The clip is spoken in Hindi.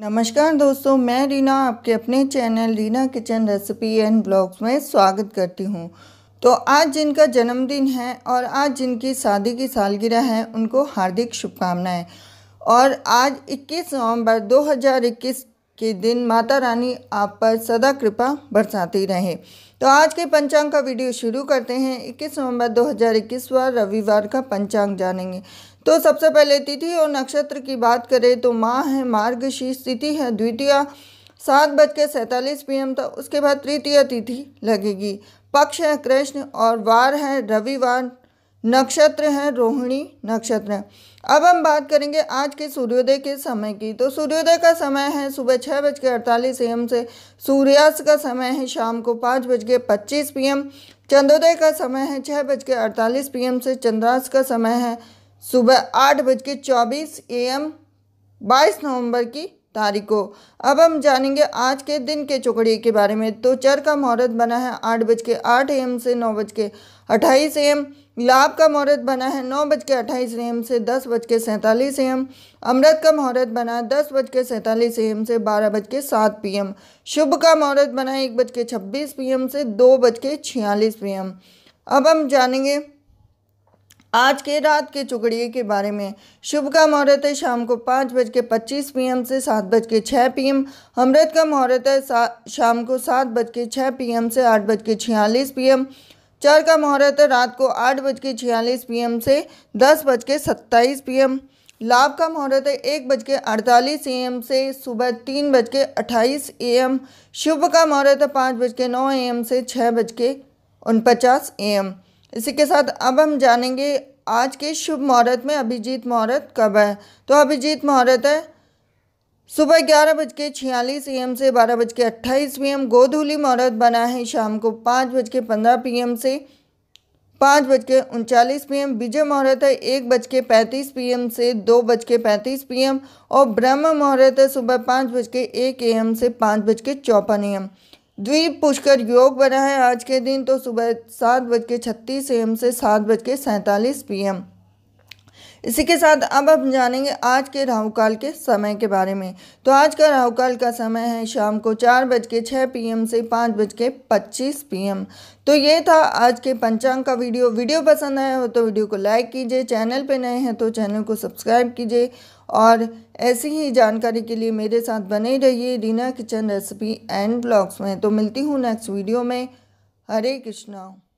नमस्कार दोस्तों मैं रीना आपके अपने channel Reena kitchen recipe and blogs में स्वागत करती हूँ तो आज जिनका जन्मदिन है और आज जिनकी शादी की सालगिरह है उनको हार्दिक शुभकामनाएं और आज 21 नवंबर 2021 के दिन माता रानी आप पर सदा कृपा बरसाती रहे तो आज के पंचांग का वीडियो शुरू करते हैं 21 नवंबर 2021 हज़ार रविवार का पंचांग जानेंगे तो सबसे पहले तिथि और नक्षत्र की बात करें तो माँ है मार्गशीर्ष तिथि है द्वितीय सात बज के सैंतालीस पी एम तक उसके बाद तृतीय तिथि लगेगी पक्ष है कृष्ण और वार है रविवार नक्षत्र है रोहिणी नक्षत्र अब हम बात करेंगे आज के सूर्योदय के समय की तो सूर्योदय का समय है सुबह छः बज के अड़तालीस एम से सूर्यास्त का समय है शाम को पाँच बज के पच्चीस पी एम चंद्रोदय का समय है छः बज के अड़तालीस पी एम से चंद्रास्त का समय है सुबह आठ बज के चौबीस ए एम बाईस नवंबर की तारीख को अब हम जानेंगे आज के दिन के चौकड़िए के बारे में तो चर का मुहूर्त बना है आठ बज के आठ एम से नौ बज के अट्ठाईस एम लाभ का मुहूर्त बना है नौ बज के अट्ठाईस एम से दस बज के सैंतालीस एम अमृत का मुहूर्त बना है दस बज के सैंतालीस एम से बारह बज के सात पी एम शुभ का मुहूर्त बना है एक बज के छब्बीस पी एम से दो बज के छियालीस पी एम अब हम जानेंगे आज के रात के चुगड़िए के बारे में शुभ का मुहूर्त है शाम को पाँच बज के पच्चीस पी से सात बज के छः पी एम अमृत का मुहूर्त है शाम को सात बज के छः पी से आठ बज के छियालीस पी एम चार का मुहूर्त रात को आठ बज के छियालीस पी एम से दस बज के सत्ताईस पी एम लाभ का मुहूर्त है एक बज के अड़तालीस ए से सुबह तीन बज के अट्ठाईस ए शुभ का मुहूर्त है पाँच बज के नौ ए से छः बज के उनपचास ए इसी के साथ अब हम जानेंगे आज के शुभ मुहूर्त में अभिजीत मुहूर्त कब है तो अभिजीत मुहूर्त है सुबह ग्यारह बज के छियालीस ई से बारह बज के अट्ठाईस पी एम गोधूली मुहूर्त बना है शाम को पाँच बज के पंद्रह पी एम से पाँच बज के उनचालीस पी एम विजय मुहूर्त है एक बज के पैंतीस पी एम से दो बज के पैंतीस पी एम और ब्रह्म मुहूर्त है सुबह पाँच बज के एक ए एम से पाँच बज के चौपन एम द्वीप पुष्कर योग बना है आज के दिन तो सुबह सात बज के छत्तीस एम से सात बज के सैंतालीस पी एम इसी के साथ अब हम जानेंगे आज के राहुकाल के समय के बारे में तो आज का राहुकाल का समय है शाम को चार बज के छः पी से पाँच बज के पच्चीस पी तो ये था आज के पंचांग का वीडियो वीडियो पसंद आया हो तो वीडियो को लाइक कीजिए चैनल पर नए हैं तो चैनल को सब्सक्राइब कीजिए और ऐसी ही जानकारी के लिए मेरे साथ बने रहिए Reena kitchen recipe and blogs में तो मिलती हूँ नेक्स्ट वीडियो में हरे कृष्णा